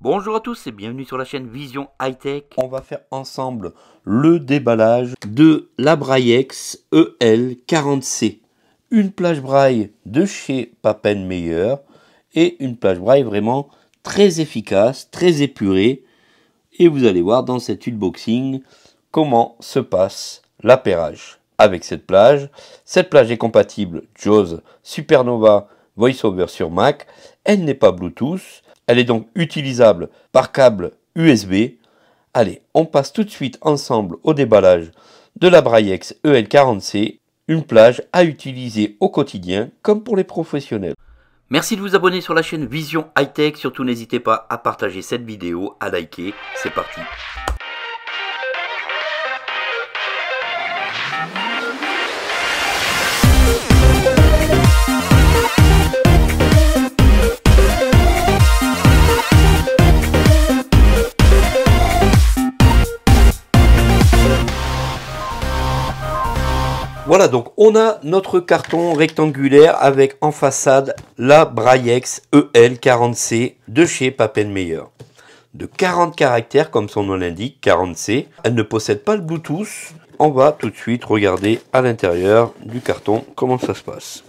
Bonjour à tous et bienvenue sur la chaîne Vision High Tech. On va faire ensemble le déballage de la Braillex EL40C. Une plage braille de chez Papenmeyer et une plage braille vraiment très efficace, très épurée. Et vous allez voir dans cet unboxing comment se passe l'appairage avec cette plage. Cette plage est compatible JAWS Supernova VoiceOver sur Mac elle n'est pas Bluetooth, elle est donc utilisable par câble USB. Allez, on passe tout de suite ensemble au déballage de la Braillex EL40C, une plage à utiliser au quotidien comme pour les professionnels. Merci de vous abonner sur la chaîne Vision Hightech. surtout n'hésitez pas à partager cette vidéo, à liker, c'est parti. Voilà, donc on a notre carton rectangulaire avec en façade la Braillex EL40C de chez Papenmeyer. De 40 caractères, comme son nom l'indique, 40C. Elle ne possède pas le Bluetooth. On va tout de suite regarder à l'intérieur du carton comment ça se passe.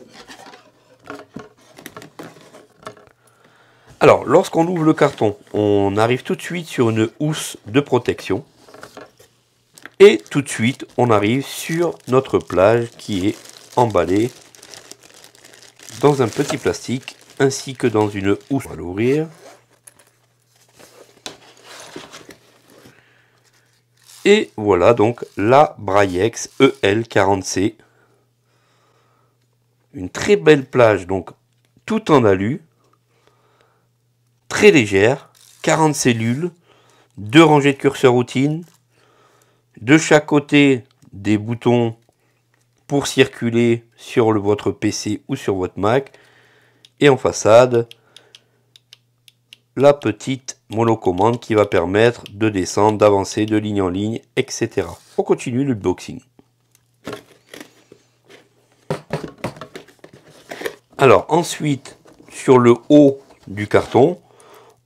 Alors, lorsqu'on ouvre le carton, on arrive tout de suite sur une housse de protection et tout de suite, on arrive sur notre plage qui est emballée dans un petit plastique ainsi que dans une housse. On va l'ouvrir. Et voilà donc la Braillex EL40C. Une très belle plage, donc tout en alu, très légère, 40 cellules, deux rangées de curseurs routine, de chaque côté des boutons pour circuler sur votre PC ou sur votre Mac. Et en façade, la petite monocommande qui va permettre de descendre, d'avancer de ligne en ligne, etc. On continue boxing Alors ensuite, sur le haut du carton,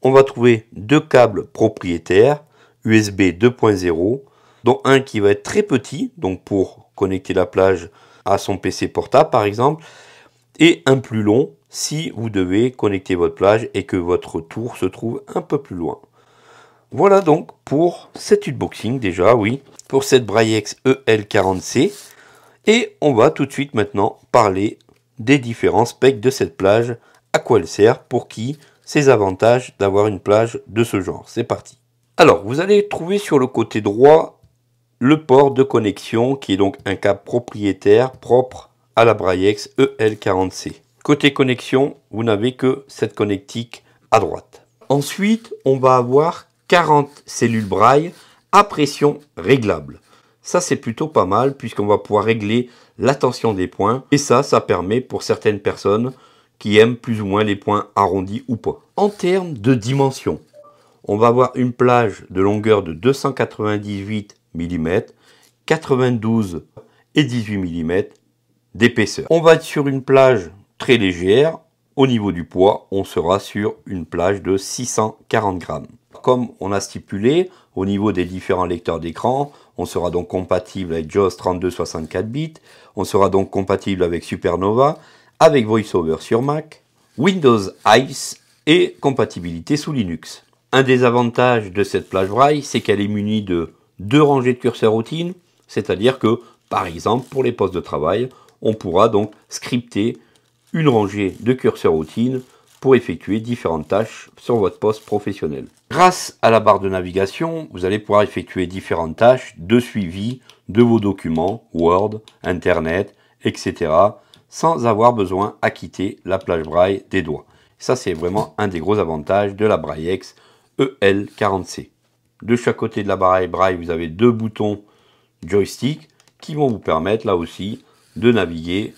on va trouver deux câbles propriétaires USB 2.0 dont un qui va être très petit, donc pour connecter la plage à son PC portable par exemple, et un plus long si vous devez connecter votre plage et que votre tour se trouve un peu plus loin. Voilà donc pour cet unboxing déjà, oui, pour cette Braillex EL40C. Et on va tout de suite maintenant parler des différents specs de cette plage, à quoi elle sert, pour qui, ses avantages d'avoir une plage de ce genre. C'est parti. Alors, vous allez trouver sur le côté droit le port de connexion qui est donc un câble propriétaire propre à la Braillex EL40C. Côté connexion, vous n'avez que cette connectique à droite. Ensuite, on va avoir 40 cellules braille à pression réglable. Ça, c'est plutôt pas mal puisqu'on va pouvoir régler la tension des points. Et ça, ça permet pour certaines personnes qui aiment plus ou moins les points arrondis ou pas. En termes de dimension, on va avoir une plage de longueur de 298 mm, 92 et 18 mm d'épaisseur. On va être sur une plage très légère. Au niveau du poids, on sera sur une plage de 640 grammes. Comme on a stipulé, au niveau des différents lecteurs d'écran, on sera donc compatible avec JAWS 32 64 bits, on sera donc compatible avec Supernova, avec VoiceOver sur Mac, Windows Ice et compatibilité sous Linux. Un des avantages de cette plage braille, c'est qu'elle est munie de deux rangées de curseurs routine, c'est-à-dire que, par exemple, pour les postes de travail, on pourra donc scripter une rangée de curseurs routine pour effectuer différentes tâches sur votre poste professionnel. Grâce à la barre de navigation, vous allez pouvoir effectuer différentes tâches de suivi de vos documents, Word, Internet, etc., sans avoir besoin à quitter la plage braille des doigts. Ça, c'est vraiment un des gros avantages de la Braillex EL40C. De chaque côté de la barre braille, vous avez deux boutons joystick qui vont vous permettre là aussi de naviguer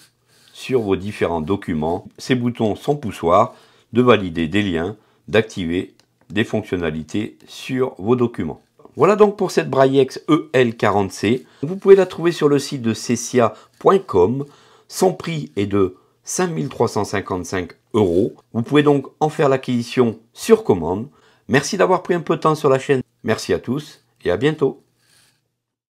sur vos différents documents. Ces boutons sont poussoirs de valider des liens, d'activer des fonctionnalités sur vos documents. Voilà donc pour cette Braillex EL40C. Vous pouvez la trouver sur le site de cessia.com. Son prix est de 5355 euros. Vous pouvez donc en faire l'acquisition sur commande. Merci d'avoir pris un peu de temps sur la chaîne Merci à tous et à bientôt.